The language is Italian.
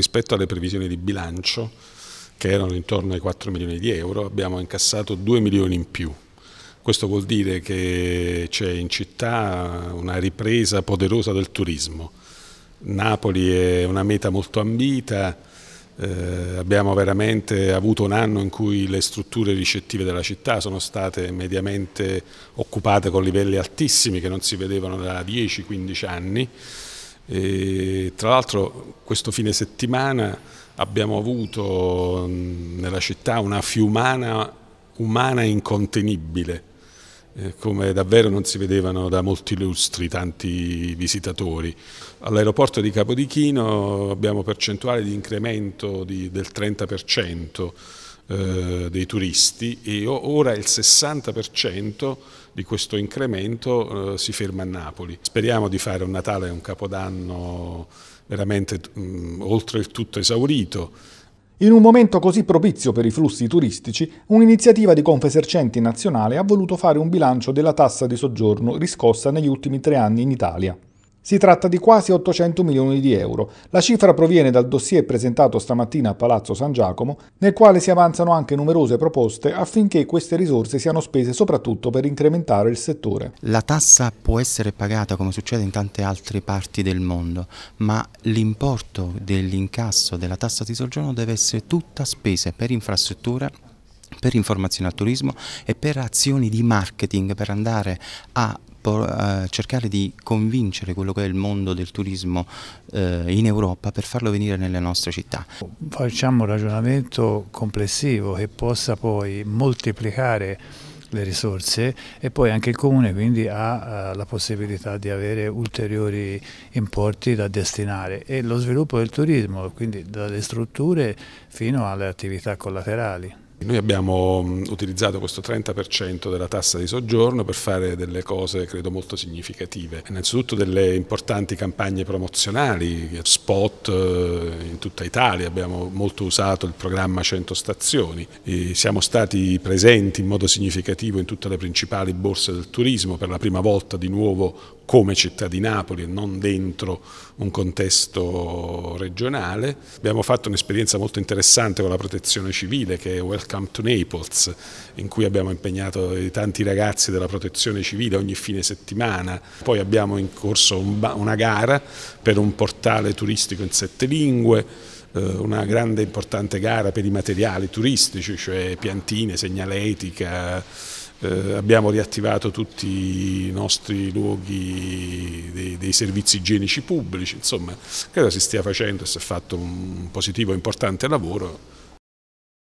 rispetto alle previsioni di bilancio che erano intorno ai 4 milioni di euro, abbiamo incassato 2 milioni in più. Questo vuol dire che c'è in città una ripresa poderosa del turismo. Napoli è una meta molto ambita, eh, abbiamo veramente avuto un anno in cui le strutture ricettive della città sono state mediamente occupate con livelli altissimi che non si vedevano da 10-15 anni e, tra l'altro questo fine settimana abbiamo avuto mm, nella città una fiumana umana incontenibile, eh, come davvero non si vedevano da molti lustri tanti visitatori. All'aeroporto di Capodichino abbiamo percentuale di incremento di, del 30%, eh, dei turisti e ora il 60% di questo incremento eh, si ferma a Napoli. Speriamo di fare un Natale e un Capodanno veramente mh, mm, oltre il tutto esaurito. In un momento così propizio per i flussi turistici, un'iniziativa di Confesercenti nazionale ha voluto fare un bilancio della tassa di soggiorno riscossa negli ultimi tre anni in Italia. Si tratta di quasi 800 milioni di euro. La cifra proviene dal dossier presentato stamattina a Palazzo San Giacomo, nel quale si avanzano anche numerose proposte affinché queste risorse siano spese soprattutto per incrementare il settore. La tassa può essere pagata come succede in tante altre parti del mondo, ma l'importo dell'incasso della tassa di soggiorno deve essere tutta spesa per infrastrutture per informazione al turismo e per azioni di marketing per andare a eh, cercare di convincere quello che è il mondo del turismo eh, in Europa per farlo venire nelle nostre città. Facciamo un ragionamento complessivo che possa poi moltiplicare le risorse e poi anche il comune quindi ha eh, la possibilità di avere ulteriori importi da destinare e lo sviluppo del turismo quindi dalle strutture fino alle attività collaterali. Noi abbiamo utilizzato questo 30% della tassa di soggiorno per fare delle cose credo molto significative. Innanzitutto delle importanti campagne promozionali, spot eh, in tutta Italia, abbiamo molto usato il programma 100 stazioni. E siamo stati presenti in modo significativo in tutte le principali borse del turismo, per la prima volta di nuovo come città di Napoli e non dentro un contesto regionale. Abbiamo fatto un'esperienza molto interessante con la protezione civile che è Welcome Welcome to Naples, in cui abbiamo impegnato tanti ragazzi della protezione civile ogni fine settimana. Poi abbiamo in corso una gara per un portale turistico in sette lingue, eh, una grande e importante gara per i materiali turistici, cioè piantine, segnaletica, eh, abbiamo riattivato tutti i nostri luoghi dei, dei, servizi igienici pubblici, insomma credo si stia facendo e si è fatto un positivo e importante lavoro.